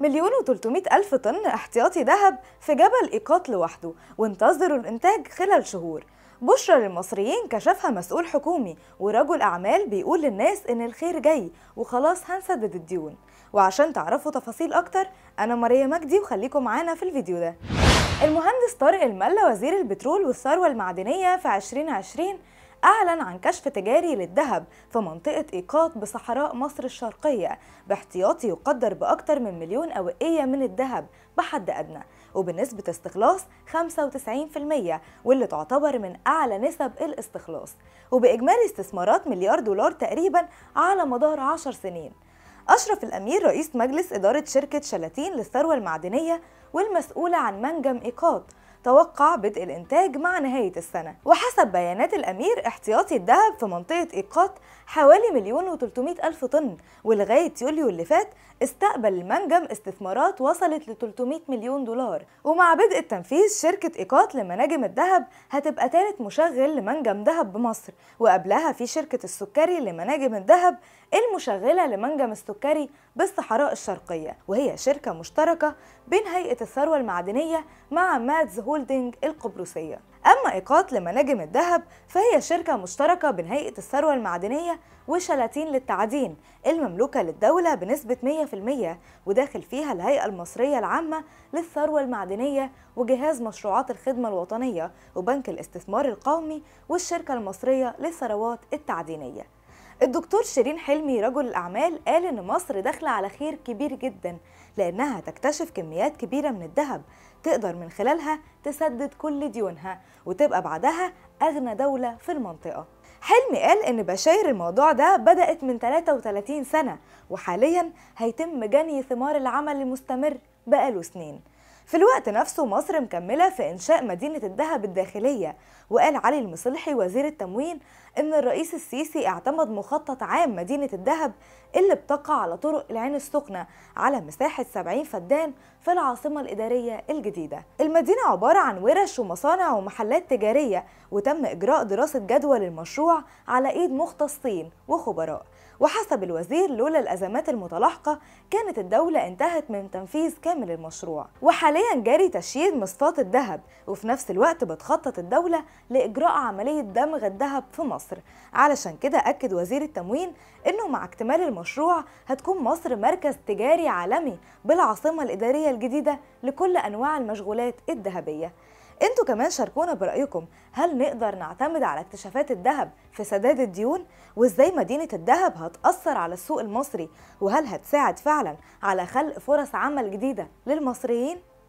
مليون و300 ألف طن احتياطي ذهب في جبل إيقاط لوحده وانتظروا الإنتاج خلال شهور بشرى للمصريين كشفها مسؤول حكومي ورجل أعمال بيقول للناس إن الخير جاي وخلاص هنسدد الديون وعشان تعرفوا تفاصيل أكتر أنا ماريا مجدي وخليكم معانا في الفيديو ده المهندس طارق الملا وزير البترول والثروة المعدنية في 2020 أعلن عن كشف تجاري للذهب في منطقة إيقاط بصحراء مصر الشرقية باحتياطي يقدر بأكثر من مليون أوقية من الذهب بحد أدنى وبنسبة استخلاص 95% واللي تعتبر من أعلى نسب الاستخلاص وبإجمالي استثمارات مليار دولار تقريبا على مدار 10 سنين أشرف الأمير رئيس مجلس إدارة شركة شلاتين للثروة المعدنية والمسؤولة عن منجم إيقاط توقع بدء الإنتاج مع نهاية السنة وحسب بيانات الأمير احتياطي الذهب في منطقة إيقات حوالي مليون و ألف طن ولغاية يوليو اللي فات استقبل المنجم استثمارات وصلت ل 300 مليون دولار ومع بدء التنفيذ شركة إيقات لمناجم الذهب هتبقى ثالث مشغل لمنجم ذهب بمصر وقبلها في شركة السكري لمناجم الذهب المشغلة لمنجم السكري بالصحراء الشرقية وهي شركة مشتركة بين هيئة الثروة المعدنية مع ماتز هولدنج القبرصية أما إيقاط لمناجم الذهب فهي شركة مشتركة بين هيئة الثروة المعدنية وشلاتين للتعدين المملوكة للدولة بنسبة 100% وداخل فيها الهيئة المصرية العامة للثروة المعدنية وجهاز مشروعات الخدمة الوطنية وبنك الاستثمار القومي والشركة المصرية للثروات التعدينية الدكتور شيرين حلمي رجل الأعمال قال إن مصر داخلة على خير كبير جدا لأنها تكتشف كميات كبيرة من الذهب تقدر من خلالها تسدد كل ديونها وتبقى بعدها أغنى دولة في المنطقة حلمي قال إن بشاير الموضوع ده بدأت من 33 سنة وحاليا هيتم جني ثمار العمل المستمر بقاله سنين في الوقت نفسه مصر مكملة في إنشاء مدينة الذهب الداخلية وقال علي المصلحي وزير التموين إن الرئيس السيسي اعتمد مخطط عام مدينة الذهب اللي بتقع على طرق العين السخنة على مساحة 70 فدان في العاصمة الإدارية الجديدة المدينة عبارة عن ورش ومصانع ومحلات تجارية وتم إجراء دراسة جدوى للمشروع على إيد مختصين وخبراء وحسب الوزير لولا الأزمات المتلاحقة كانت الدولة انتهت من تنفيذ كامل المشروع وحاليا جاري تشييد مصفات الذهب وفي نفس الوقت بتخطط الدولة لإجراء عملية دمغ الذهب في مصر علشان كده أكد وزير التموين أنه مع اكتمال المشروع هتكون مصر مركز تجاري عالمي بالعاصمة الإدارية الجديدة لكل أنواع المشغولات الذهبية انتوا كمان شاركونا برأيكم هل نقدر نعتمد على اكتشافات الذهب في سداد الديون وازاي مدينة الذهب هتأثر على السوق المصري وهل هتساعد فعلا على خلق فرص عمل جديدة للمصريين